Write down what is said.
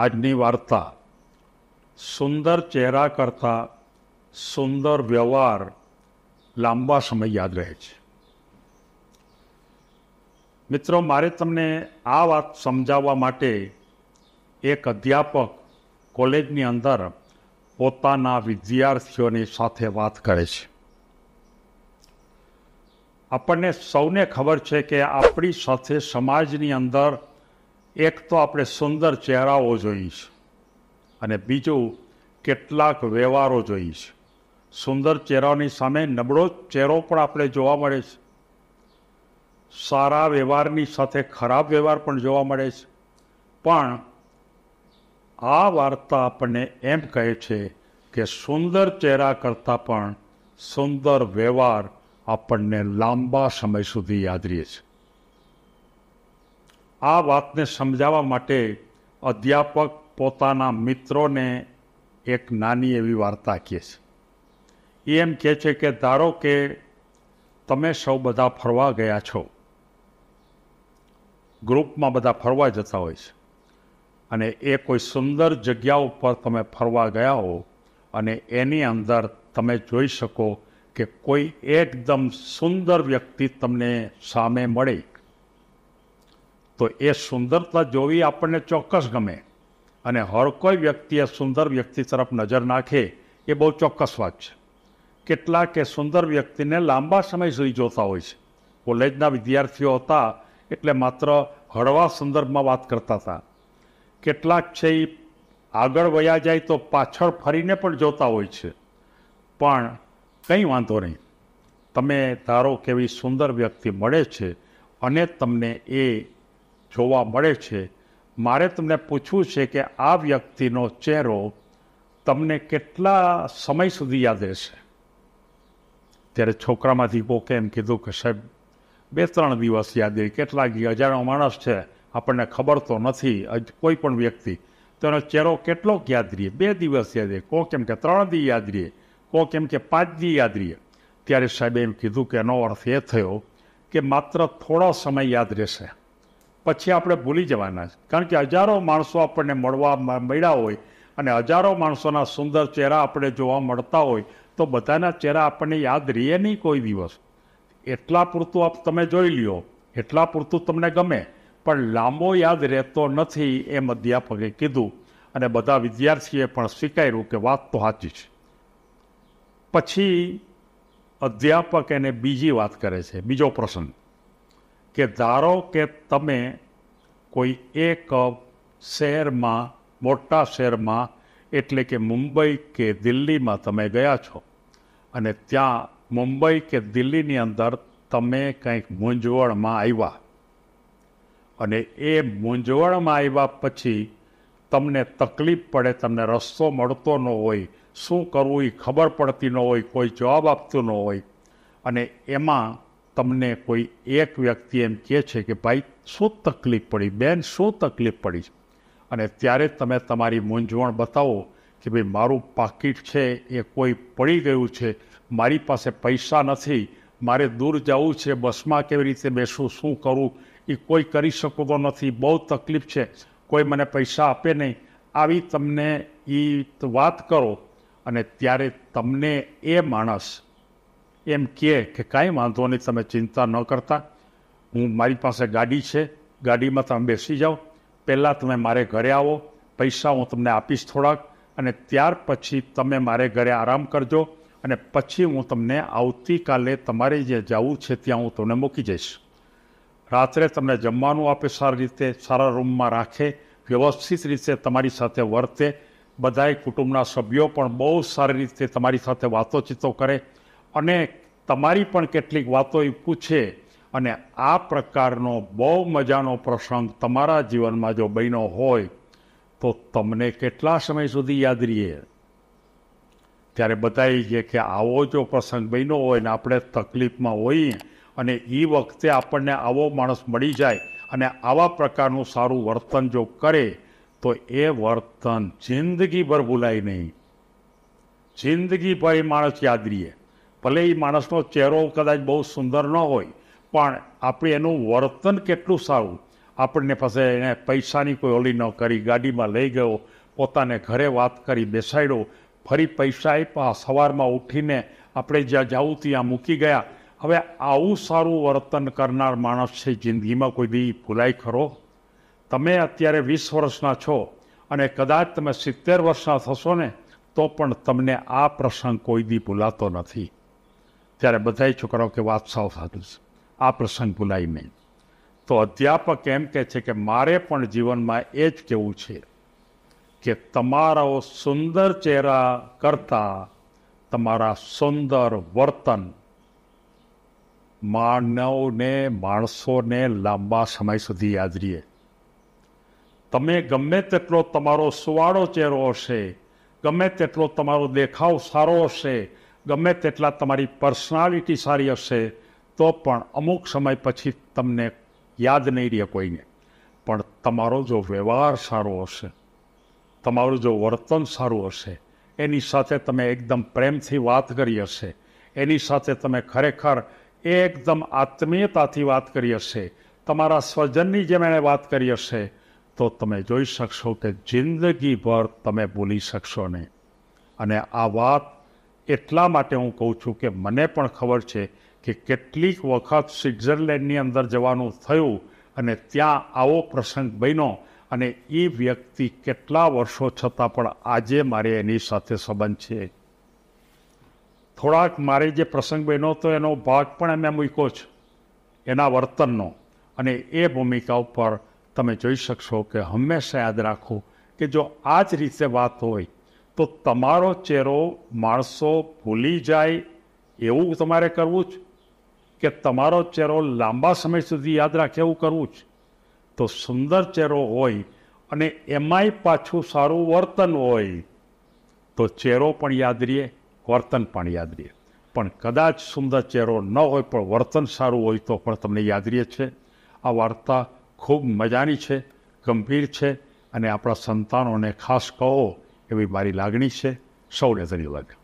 આજની વાર્તા સુંદર ચહેરા કરતાં સુંદર વ્યવહાર લાંબા સમય યાદ રહે છે મિત્રો મારે તમને આ વાત સમજાવવા માટે એક અધ્યાપક કોલેજની અંદર પોતાના વિદ્યાર્થીઓની સાથે વાત કરે છે આપણને સૌને ખબર છે કે આપણી સાથે સમાજની અંદર એક તો આપણે સુંદર ચહેરાઓ જોઈશ અને બીજું કેટલાક વ્યવહારો જોઈશ સુંદર ચહેરાઓની સામે નબળો ચહેરો પણ આપણે જોવા મળે છે સારા વ્યવહારની સાથે ખરાબ વ્યવહાર પણ જોવા મળે છે પણ આ વાર્તા આપણને એમ કહે છે કે સુંદર ચહેરા કરતાં પણ સુંદર વ્યવહાર આપણને લાંબા સમય સુધી યાદ રહે છે આ વાતને સમજાવવા માટે અધ્યાપક પોતાના મિત્રોને એક નાની એવી વાર્તા કહે છે એ એમ કહે છે કે ધારો કે તમે સૌ બધા ફરવા ગયા છો ગ્રુપમાં બધા ફરવા જતા હોય છે અને એ કોઈ સુંદર જગ્યા ઉપર તમે ફરવા ગયા હો અને એની અંદર તમે જોઈ શકો કે કોઈ એકદમ સુંદર વ્યક્તિ તમને સામે મળી તો એ સુંદરતા જોવી આપણને ચોક્કસ ગમે અને હર કોઈ વ્યક્તિએ સુંદર વ્યક્તિ તરફ નજર નાખે એ બહુ ચોક્કસ વાત છે કેટલા કે સુંદર વ્યક્તિને લાંબા સમય સુધી જોતા હોય છે કોલેજના વિદ્યાર્થીઓ હતા એટલે માત્ર હળવા સંદર્ભમાં વાત કરતા હતા કેટલાક છે એ આગળ વયા જાય તો પાછળ ફરીને પણ જોતા હોય છે પણ કંઈ વાંધો નહીં તમે ધારો કેવી સુંદર વ્યક્તિ મળે છે અને તમને એ જોવા મળે છે મારે તમને પૂછવું છે કે આ વ્યક્તિનો ચહેરો તમને કેટલા સમય સુધી યાદ રહેશે ત્યારે છોકરામાંથી પોકે એમ કીધું કે સાહેબ બે ત્રણ દિવસ યાદ રહી કેટલા અજાણો માણસ છે આપણને ખબર તો નથી કોઈ પણ વ્યક્તિ તેનો ચહેરો કેટલોક યાદ રહીએ બે દિવસ યાદ રહીએ કોક કેમ કે ત્રણ દી યાદ રહીએ કોક કેમ કે પાંચ દી યાદ રહીએ ત્યારે સાહેબે એમ કીધું કે એનો અર્થ એ થયો કે માત્ર થોડો સમય યાદ રહેશે પછી આપણે ભૂલી જવાના છે કારણ કે હજારો માણસો આપણને મળવા મળ્યા હોય અને હજારો માણસોના સુંદર ચહેરા આપણે જોવા મળતા હોય તો બધાના ચહેરા આપણને યાદ રહીએ નહીં કોઈ દિવસ એટલા પૂરતું આપ તમે જોઈ લ્યો એટલા પૂરતું તમને ગમે પણ લાંબો યાદ રહેતો નથી એમ અધ્યાપકે કીધું અને બધા વિદ્યાર્થીએ પણ સ્વીકાર્યું કે વાત તો સાચી છે પછી અધ્યાપક એને બીજી વાત કરે છે બીજો પ્રસંગ કે ધારો કે તમે કોઈ એક શહેરમાં મોટા શહેરમાં એટલે કે મુંબઈ કે દિલ્હીમાં તમે ગયા છો અને ત્યાં મુંબઈ કે દિલ્હીની અંદર તમે કંઈક મૂંઝવણમાં આવ્યા અને એ મૂંઝવણમાં આવ્યા પછી તમને તકલીફ પડે તમને રસ્તો મળતો ન હોય શું કરવું એ ખબર પડતી ન હોય કોઈ જવાબ આપતું ન હોય અને એમાં તમને કોઈ એક વ્યક્તિ એમ કહે છે કે ભાઈ શું તકલીફ પડી બેન શું તકલીફ પડી છે અને ત્યારે તમે તમારી મૂંઝવણ બતાવો કે ભાઈ મારું પાકીટ છે એ કોઈ પડી ગયું છે મારી પાસે પૈસા નથી મારે દૂર જવું છે બસમાં કેવી રીતે બેસવું શું કરવું એ કોઈ કરી શકતો નથી બહુ તકલીફ છે કોઈ મને પૈસા આપે નહીં આવી તમને એ વાત કરો અને ત્યારે તમને એ માણસ એમ કહે કે કાંઈ વાંધો નહીં તમે ચિંતા ન કરતા હું મારી પાસે ગાડી છે ગાડીમાં તમે બેસી જાઓ પહેલાં તમે મારે ઘરે આવો પૈસા હું તમને આપીશ થોડાક અને ત્યાર પછી તમે મારે ઘરે આરામ કરજો અને પછી હું તમને આવતીકાલે તમારે જે જવું છે ત્યાં હું તમને મૂકી જઈશ રાત્રે તમને જમવાનું આપે સારી રીતે સારા રૂમમાં રાખે વ્યવસ્થિત રીતે તમારી સાથે વર્તે બધાય કુટુંબના સભ્યો પણ બહુ સારી રીતે તમારી સાથે વાતોચીતો કરે અને તમારી પણ કેટલીક વાતો એ પૂછે અને આ પ્રકારનો બહુ મજાનો પ્રસંગ તમારા જીવનમાં જો બન્યો હોય તો તમને કેટલા સમય સુધી યાદ રહીએ ત્યારે બતાવી છે કે આવો જો પ્રસંગ બન્યો હોય ને આપણે તકલીફમાં હોઈએ અને એ વખતે આપણને આવો માણસ મળી જાય અને આવા પ્રકારનું સારું વર્તન જો કરે તો એ વર્તન જિંદગીભર ભૂલાય નહીં જિંદગીભર એ માણસ યાદ રહીએ ભલે એ માણસનો ચહેરો કદાચ બહુ સુંદર ન હોય પણ આપણે એનું વર્તન કેટલું સારું આપણને પાસે એને પૈસાની કોઈ ઓલી ન કરી ગાડીમાં લઈ ગયો પોતાને ઘરે વાત કરી બેસાડ્યો ફરી પૈસા આપ્યા સવારમાં ઉઠીને આપણે જ્યાં જાઉં ત્યાં મૂકી ગયા હવે આવું સારું વર્તન કરનાર માણસ છે જિંદગીમાં કોઈ દી ભૂલાય ખરો તમે અત્યારે વીસ વર્ષના છો અને કદાચ તમે સિત્તેર વર્ષના થશો ને તો પણ તમને આ પ્રસંગ કોઈ દી ભૂલાતો નથી ત્યારે બધાય છોકરાઓ કે વાત સાવ સાધુ આ પ્રસંગ ભૂલાય મેં તો અધ્યાપક એમ કહે છે કે મારે પણ જીવનમાં એ જ કહેવું છે કે તમારો સુંદર ચહેરા કરતાં તમારા સુંદર વર્તન માનવને માણસોને લાંબા સમય સુધી યાદ રહીએ તમે ગમે તેટલો તમારો સુવાળો ચહેરો હશે ગમે તેટલો તમારો દેખાવ સારો હશે ગમે તેટલા તમારી પર્સનાલિટી સારી હશે તો પણ અમુક સમય પછી તમને યાદ નહીં રહે કોઈને પણ તમારો જો વ્યવહાર સારો હશે તમારું જો વર્તન સારું હશે એની સાથે તમે એકદમ પ્રેમથી વાત કરી હશે એની સાથે તમે ખરેખર એકદમ આત્મીયતાથી વાત કરી હશે તમારા સ્વજનની જેમ એણે વાત કરી હશે તો તમે જોઈ શકશો કે જિંદગીભર તમે ભૂલી શકશો નહીં અને આ વાત એટલા માટે હું કહું છું કે મને પણ ખબર છે કે કેટલીક વખત સ્વિટ્ઝરલેન્ડની અંદર જવાનું થયું અને ત્યાં આવો પ્રસંગ બન્યો અને એ વ્યક્તિ કેટલા વર્ષો છતાં પણ આજે મારે એની સાથે સંબંધ છે થોડાક મારે જે પ્રસંગ બન્યો હતો એનો ભાગ પણ મેં મૂક્યો છે એના વર્તનનો અને એ ભૂમિકા ઉપર તમે જોઈ શકશો કે હંમેશા યાદ રાખો કે જો આ જ રીતે વાત હોય તો તમારો ચહેરો માણસો ભૂલી જાય એવું તમારે કરવું જ કે તમારો ચહેરો લાંબા સમય સુધી યાદ રાખે એવું કરવું જ તો સુંદર ચહેરો હોય અને એમાંય પાછું સારું વર્તન હોય તો ચહેરો પણ યાદ રહીએ વર્તન પણ યાદ રહીએ પણ કદાચ સુંદર ચહેરો ન હોય પણ વર્તન સારું હોય તો પણ તમને યાદ રહીએ છે આ વાર્તા ખૂબ મજાની છે ગંભીર છે અને આપણા સંતાનોને ખાસ કહો એવી મારી લાગણી છે સૌને ધન્યવાદ